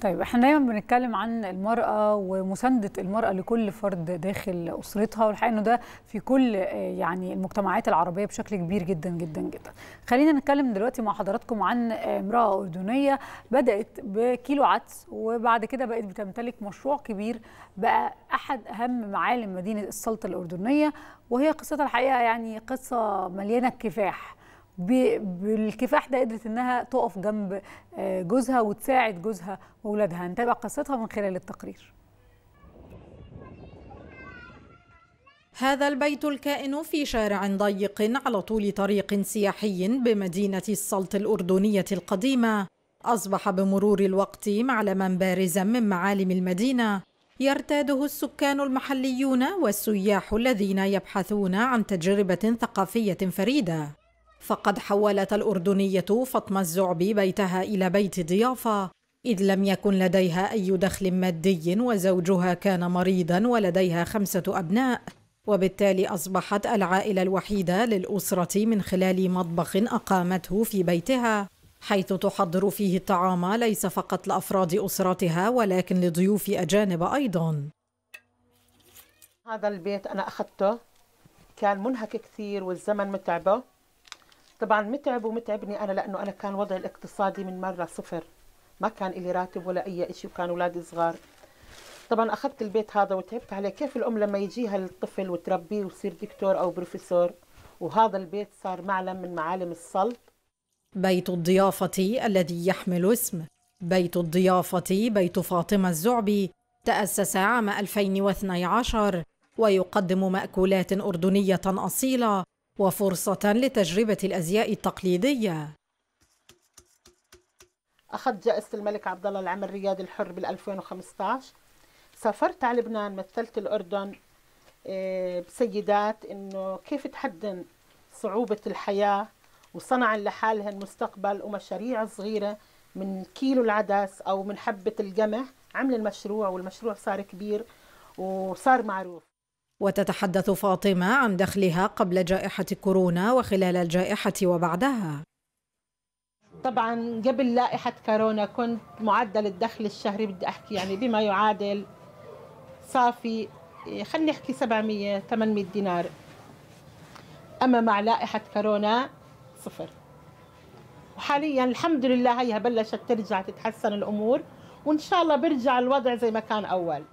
طيب احنا دايما بنتكلم عن المرأة ومساندة المرأة لكل فرد داخل أسرتها والحقيقة انه ده في كل آه، يعني المجتمعات العربية بشكل كبير جدا جدا جدا. خلينا نتكلم دلوقتي مع حضراتكم عن امرأة أردنية بدأت بكيلو عدس وبعد كده بقت بتمتلك مشروع كبير بقى أحد أهم معالم مدينة السلطة الأردنية وهي قصتها الحقيقة يعني قصة مليانة كفاح. بالكفاح ده قدرت انها تقف جنب آه، جوزها وتساعد جوزها واولادها هنتابع قصتها من خلال التقرير هذا البيت الكائن في شارع ضيق على طول طريق سياحي بمدينة السلط الأردنية القديمة أصبح بمرور الوقت معلما بارزا من معالم المدينة يرتاده السكان المحليون والسياح الذين يبحثون عن تجربة ثقافية فريدة فقد حولت الأردنية فاطمة الزعبي بيتها إلى بيت ضيافة إذ لم يكن لديها أي دخل مادي وزوجها كان مريضا ولديها خمسة أبناء وبالتالي أصبحت العائلة الوحيدة للأسرة من خلال مطبخ أقامته في بيتها حيث تحضر فيه الطعام ليس فقط لأفراد أسرتها ولكن لضيوف أجانب أيضا هذا البيت أنا أخذته كان منهك كثير والزمن متعبه طبعا متعب ومتعبني انا لانه انا كان وضعي الاقتصادي من مره صفر ما كان لي راتب ولا اي شيء وكان اولادي صغار طبعا اخذت البيت هذا وتعبت عليه كيف الام لما يجيها الطفل وتربيه ويصير دكتور او بروفيسور وهذا البيت صار معلم من معالم السلط بيت الضيافة الذي يحمل اسم بيت الضيافة بيت فاطمة الزعبي تأسس عام 2012 ويقدم مأكولات أردنية أصيلة وفرصة لتجربة الأزياء التقليدية أخذت جائزة الملك عبد الله العمل الرياضي الحر بال 2015 سافرت على لبنان مثلت الأردن آه، بسيدات إنه كيف تحدن صعوبة الحياة وصنع لحالهن مستقبل ومشاريع صغيرة من كيلو العدس أو من حبة القمح عمل المشروع والمشروع صار كبير وصار معروف وتتحدث فاطمة عن دخلها قبل جائحة كورونا وخلال الجائحة وبعدها طبعا قبل لائحة كورونا كنت معدل الدخل الشهري بدي أحكي يعني بما يعادل صافي خلينا نحكي 700 800 دينار أما مع لائحة كورونا صفر وحاليا الحمد لله هيها بلشت ترجع تتحسن الأمور وإن شاء الله برجع الوضع زي ما كان أول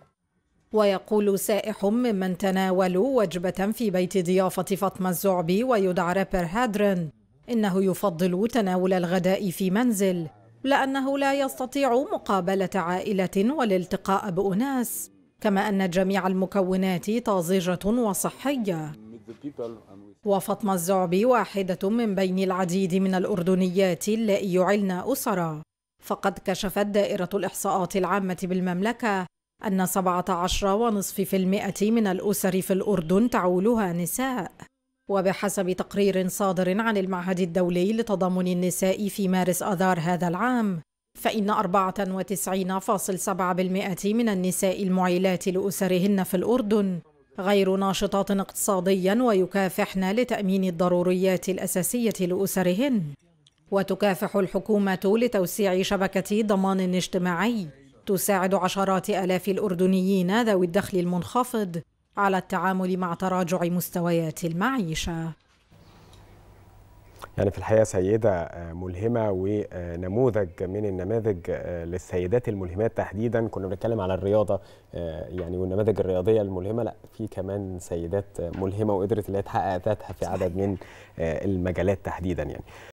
ويقول سائح ممن تناولوا وجبة في بيت ضيافة فاطمة الزعبي ويدعى رابر هادرن إنه يفضل تناول الغداء في منزل لأنه لا يستطيع مقابلة عائلة والالتقاء بأناس كما أن جميع المكونات طازجة وصحية وفاطمة الزعبي واحدة من بين العديد من الأردنيات اللائي يعلن أسرة فقد كشفت دائرة الإحصاءات العامة بالمملكة أن 17.5% من الأسر في الأردن تعولها نساء وبحسب تقرير صادر عن المعهد الدولي لتضامن النساء في مارس أذار هذا العام فإن 94.7% من النساء المعيلات لأسرهن في الأردن غير ناشطات اقتصاديا ويكافحن لتأمين الضروريات الأساسية لأسرهن وتكافح الحكومة لتوسيع شبكة ضمان اجتماعي تساعد عشرات آلاف الأردنيين ذوي الدخل المنخفض على التعامل مع تراجع مستويات المعيشة يعني في الحقيقة سيدة آه، ملهمة ونموذج من النماذج آه، للسيدات الملهمات تحديدا كنا بنتكلم على الرياضة آه، يعني والنماذج الرياضية الملهمة لا في كمان سيدات ملهمة وقدرت اللي تحقق ذاتها في عدد من المجالات تحديدا يعني